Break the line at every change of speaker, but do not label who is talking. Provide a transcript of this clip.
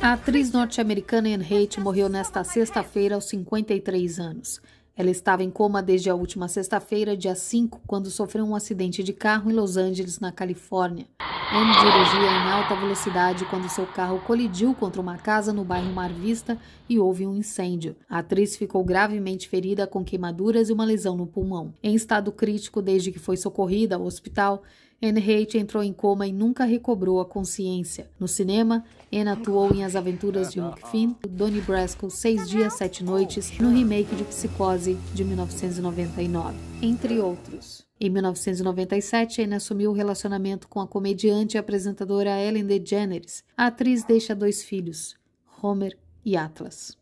A atriz norte-americana Anne Hate morreu nesta sexta-feira aos 53 anos. Ela estava em coma desde a última sexta-feira, dia 5, quando sofreu um acidente de carro em Los Angeles, na Califórnia. Anne dirigia em alta velocidade quando seu carro colidiu contra uma casa no bairro Mar Vista e houve um incêndio. A atriz ficou gravemente ferida com queimaduras e uma lesão no pulmão. Em estado crítico desde que foi socorrida ao hospital, Anne Hate entrou em coma e nunca recobrou a consciência. No cinema, Anne atuou em As Aventuras de Huck Finn, Donnie Brasco, Seis Dias, Sete Noites, no remake de Psicose de 1999, entre outros. Em 1997, Anne assumiu o relacionamento com a comediante e apresentadora Ellen DeGeneres. A atriz
deixa dois filhos, Homer
e Atlas.